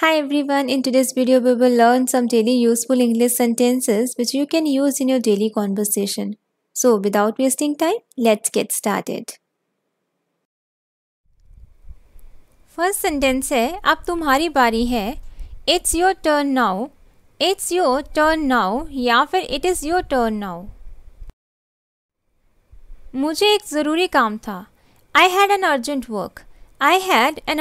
Hi everyone, in today's video we will learn some daily useful English sentences which you can use in your daily conversation. So without wasting time, let's get started. First sentence: है अब तुम्हारी बारी है your turn now. It's your turn now. Now या फिर it is your turn now मुझे एक ज़रूरी काम था I had an urgent work I had an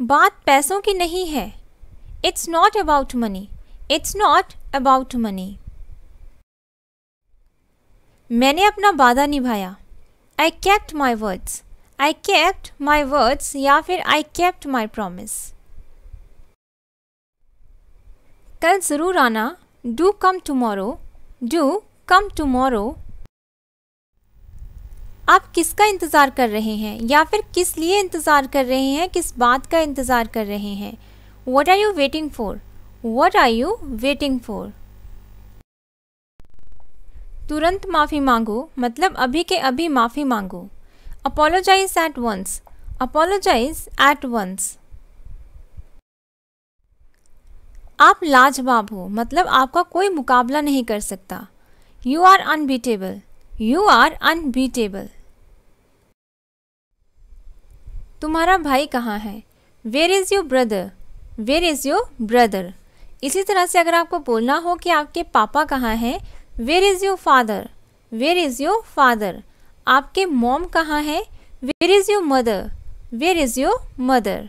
बात पैसों की नहीं है it's not about money it's not about money मैंने अपना वादा निभाया I kept my words I kept my words या फिर आई केप्ट माई प्रोमिस कल ज़रूर आना do come tomorrow do come tomorrow आप किसका इंतज़ार कर रहे हैं या फिर किस लिए इंतज़ार कर रहे हैं किस बात का इंतज़ार कर रहे हैं what are you waiting for what are you waiting for तुरंत माफ़ी मांगो मतलब अभी के अभी माफ़ी मांगो apologize at once apologize at once आप लाजवाब हो मतलब आपका कोई मुकाबला नहीं कर सकता you are unbeatable you are unbeatable तुम्हारा भाई कहाँ है where is your brother where is your brother इसी तरह से अगर आपको बोलना हो कि आपके पापा कहाँ हैं where is your father where is your father आपके मॉम कहाँ हैं where is your mother where is your mother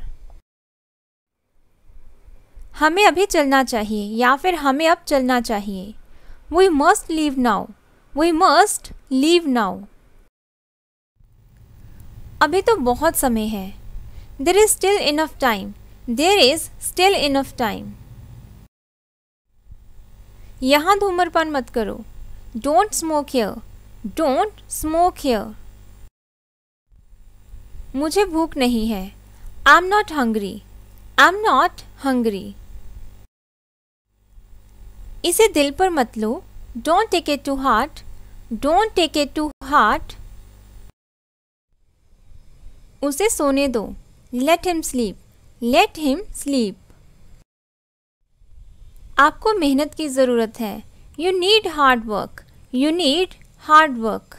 हमें अभी चलना चाहिए या फिर हमें अब चलना चाहिए we must leave now we must leave now अभी तो बहुत समय है there is still enough time there is still enough time यहाँ धूम्रपान मत करो don't smoke here don't smoke here मुझे भूख नहीं है I am not hungry I am not hungry इसे दिल पर मत लो don't take it to heart don't take it to heart उसे सोने दो let him sleep late him sleep आपको मेहनत की ज़रूरत है you need hard work you need hard work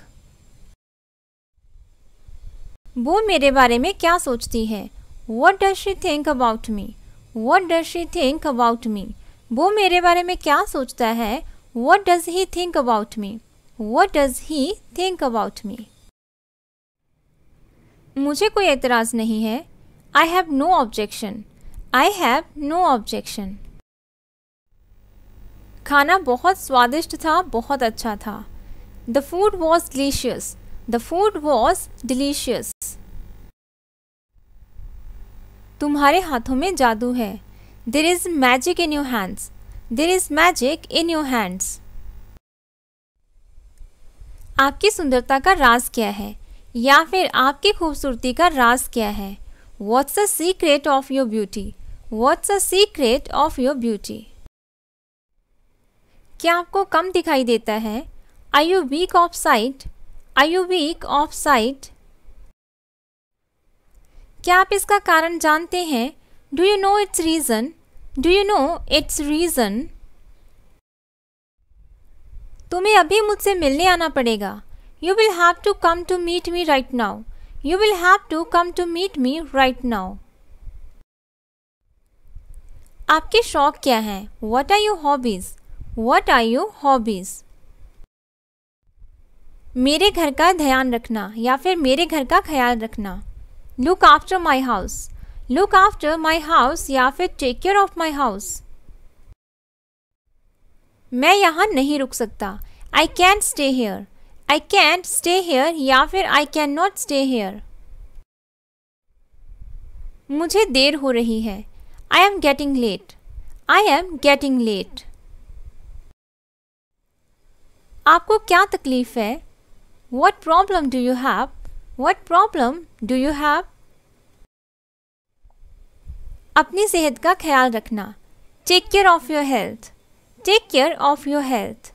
वो मेरे बारे में क्या सोचती है what does she think about me what does she think about me वो मेरे बारे में क्या सोचता है what does he think about me what does he think about me मुझे कोई एतराज़ नहीं है I have no objection I have no objection खाना बहुत स्वादिष्ट था बहुत अच्छा था the food was delicious the food was delicious तुम्हारे हाथों में जादू है there is magic in your hands there is magic in your hands आपकी सुंदरता का राज क्या है या फिर आपकी खूबसूरती का राज क्या है what's a secret of your beauty what's a secret of your beauty क्या आपको कम दिखाई देता है I you weak of sight I you weak of sight क्या आप इसका कारण जानते हैं do you know its reason do you know its reason तुम्हें अभी मुझसे मिलने आना पड़ेगा you will have to come to meet me right now. You will have to come to meet me right now. आपके शौक क्या हैं what are you hobbies what are you hobbies मेरे घर का ध्यान रखना या फिर मेरे घर का ख्याल रखना look after my house look after my house या फिर take care of my house मैं यहाँ नहीं रुक सकता I can stay here I can stay here या फिर I can not stay here मुझे देर हो रही है I am getting late I am getting late आपको क्या तकलीफ है what problem do you have what problem do you have अपनी सेहत का ख्याल रखना take care of your health take care of your health